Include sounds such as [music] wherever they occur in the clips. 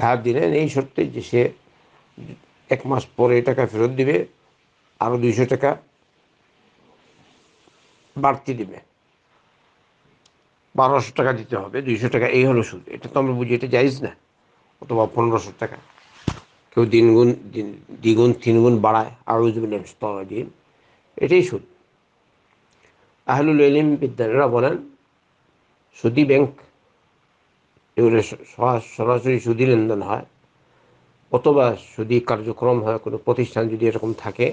ধার দিলেন এই শর্তে যে সে এক মাস পরে টাকা ফেরত দিবে আরও দুইশো টাকা বাড়তি দিবে বারোশো টাকা দিতে হবে দুইশো টাকা এই হলো সুদ এটা তো আমরা বুঝি এটা যাইজ না অথবা পনেরোশো টাকা কেউ দিনগুণ দ্বিগুণ তিনগুণ বাড়ায় দিন এটাই সুদ আহলুল এলিম বিদ্যালয়রা বলেন সুদী ব্যাংক এগুলো সরাসরি সুদি লেনদেন হয় অথবা সুদি কার্যক্রম হয় কোনো প্রতিষ্ঠান যদি এরকম থাকে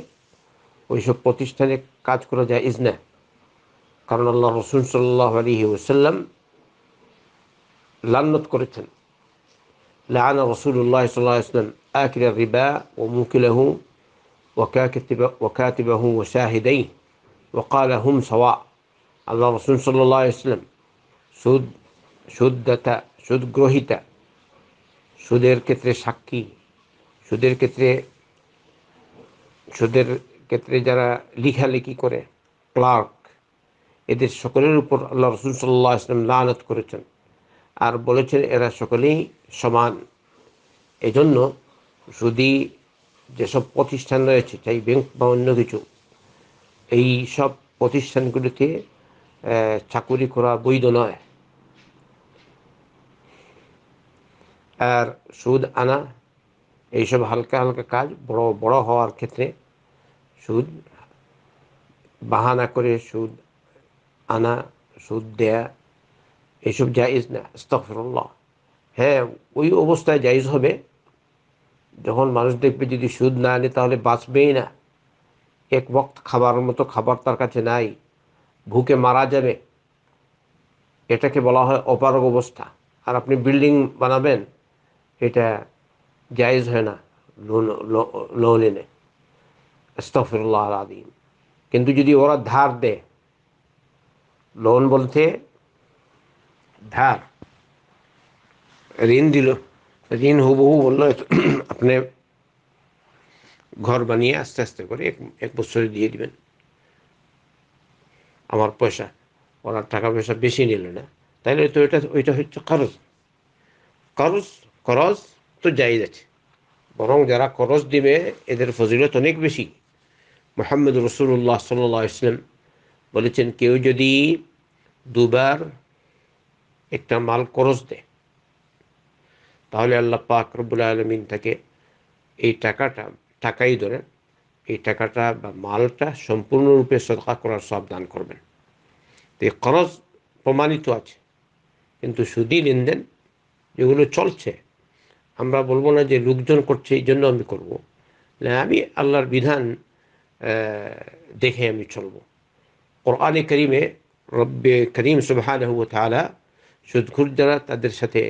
ওই সব প্রতিষ্ঠানে কাজ করা যায় ইজনে কারণ আল্লাহ রসুল সাল্লাহ আলহি ওসাল্লাম লান্নত করেছেন লানা রসুল্লাহ সাল্লাহ ইসলাম আকিরা রিবা ও মুকিলাহু وكاتبه وشاهديه وقال هم سواء আল্লাহ রসুল সাল্লাহ ইসলাম সুদ সুদ শুদ্ধতা সুদগ্রহিতা সুদের ক্ষেত্রে সাক্ষী সুদের ক্ষেত্রে সুদের ক্ষেত্রে যারা লিখালেখি করে ক্লার্ক এদের সকলের উপর আল্লাহ রসুল সাল্লাহ ইসলাম লালত করেছেন আর বলেছেন এরা সকলেই সমান এজন্য সুদি যেসব প্রতিষ্ঠান রয়েছে চাই ব্যাংক বা অন্য কিছু এই সব প্রতিষ্ঠানগুলিতে চাকুরি করা বৈধ নয় আর সুদ আনা এইসব হালকা হালকা কাজ বড় বড় হওয়ার ক্ষেত্রে সুদ বাহানা করে সুদ আনা সুদ দেয়া এসব জায়জ না ইস্তফরুল্লাহ হ্যাঁ ওই অবস্থায় জায়জ হবে যখন মানুষ দেখবে যদি সুদ না আনে তাহলে বাঁচবেই না এক বক্ত খাবার মতো খাবার তার কাছে নাই ভুকে মারা যাবে এটাকে বলা হয় অপারগ অবস্থা আর আপনি বিল্ডিং বানাবেন এটা জায়েজ হয় না লোন এনে আস্তফরুল্লাহ আদিম কিন্তু যদি ওরা ধার দেয় লোন বলতে ধার ঋণ দিল ঋণ হুবহু বললো [clears throat] আপনি ঘর বানিয়ে আস্তে আস্তে করে এক এক বছরে দিয়ে দিবেন আমার পয়সা ওরা টাকা পয়সা বেশি নিল না তাহলে তো এটা ওইটা হচ্ছে খরচ খরচ খরচ তো যাই আছে বরং যারা খরচ দিবে এদের ফজিলত অনেক বেশি মোহাম্মদ রসুল্লাহ সাল্লাহ ইসলাম বলেছেন কেউ যদি দুবার একটা মাল খরচ দেয় তাহলে আল্লাহ পাক রব্বুল আলমিন তাকে এই টাকাটা টাকাই ধরে এই টাকাটা বা মালটা সম্পূর্ণরূপে সদকা করার সব দান করবেন তো এই খরচ প্রমাণিত আছে কিন্তু সুদী লেনদেন যেগুলো চলছে আমরা বলবো না যে লোকজন করছে এই জন্য আমি করব না আমি আল্লাহর বিধান দেখে আমি চলব কোরআনে করিমে রব্বে করিম সুবাহান তালা সুদঘুর যারা তাদের সাথে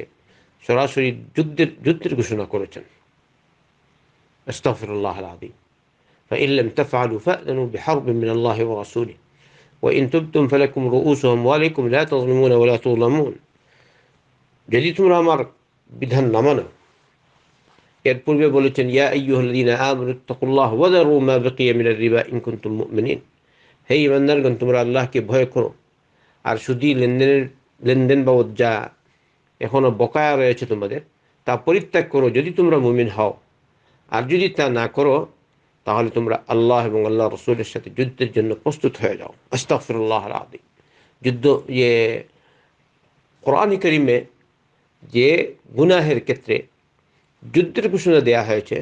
সরাসরি যুদ্ধের যুদ্ধের ঘোষণা করেছেন আস্তফরুল্লাহ আলাদিম فإن لم تفعلوا فأذنوا بحرب من الله ورسوله وإن تبتم فلكم رؤوس أموالكم لا تظلمون ولا تظلمون جديد তোমরা আমার বিধান এর পূর্বে বলেছেন ইয়া আইয়ুহল্লিনা আমরুত্তাকুল্লাহ ওয়াদারু রিবা ইন কুনতুম হে ইমানদারগণ তোমরা আল্লাহকে ভয় করো আর সুদি লেনদেনের লেনদেন বাবদ যা এখনও বকায়া রয়েছে তোমাদের তা পরিত্যাগ করো যদি তোমরা মুমিন হও আর যদি তা না করো তাহলে তোমরা আল্লাহ এবং আল্লাহ রসুলের সাথে যুদ্ধের জন্য প্রস্তুত হয়ে যাও আস্তাফরুল্লাহ আদি যুদ্ধ ইয়ে কোরআন করিমে যে গুনাহের ক্ষেত্রে যুদ্ধের ঘোষণা দেয়া হয়েছে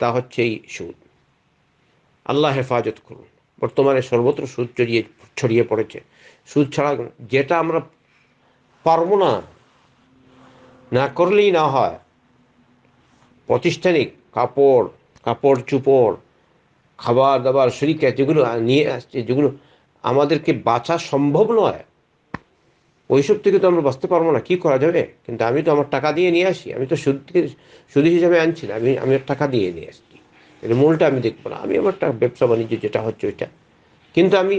তা হচ্ছে এই সুদ আল্লাহ হেফাজত করুন বর্তমানে সর্বত্র সুদ ছড়িয়ে ছড়িয়ে পড়েছে সুদ ছাড়া যেটা আমরা পারবো না না করলেই না হয় প্রাতিষ্ঠানিক কাপড় কাপড় চুপড় খাবার দাবার শরীর যেগুলো নিয়ে আসছে যেগুলো আমাদেরকে বাঁচা সম্ভব নয় ওইসব থেকে তো আমরা বাঁচতে পারবো না কি করা যাবে কিন্তু আমি তো আমার টাকা দিয়ে নিয়ে আসি আমি তো সুদকে সুদ হিসাবে আনছি না আমি আমি টাকা দিয়ে নিয়ে আসছি এর মূলটা আমি দেখবো না আমি আমার ব্যবসা বাণিজ্য যেটা হচ্ছে ওইটা কিন্তু আমি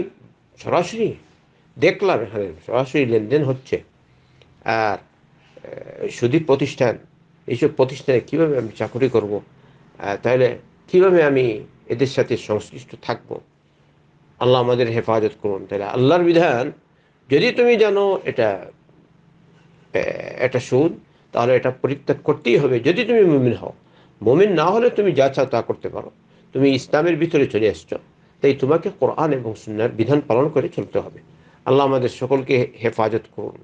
সরাসরি দেখলাম এখানে সরাসরি লেনদেন হচ্ছে আর সুদী প্রতিষ্ঠান এইসব প্রতিষ্ঠানে কীভাবে আমি চাকরি করব তাহলে কীভাবে আমি এদের সাথে সংশ্লিষ্ট থাকব আল্লাহ আমাদের হেফাজত করুন তাহলে আল্লাহর বিধান যদি তুমি জানো এটা এটা সুদ তাহলে এটা পরিত্যাগ করতেই হবে যদি তুমি মুমিন হও মুমিন না হলে তুমি যা চাও তা করতে পারো তুমি ইসলামের ভিতরে চলে এসছ তাই তোমাকে কোরআন এবং সুন্নার বিধান পালন করে চলতে হবে আল্লাহ আমাদের সকলকে হেফাজত করুন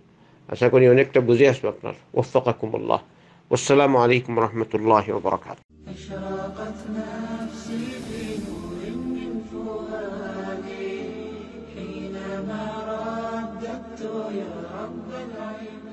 আশা করি অনেকটা বুঝে আসবো আপনার ওফাকুমুল্লাহ আসসালামু আলাইকুম রহমতুল্লাহ বরাকাত أشرقت نفسي في نور من فؤادي حينما رددت يا رب العين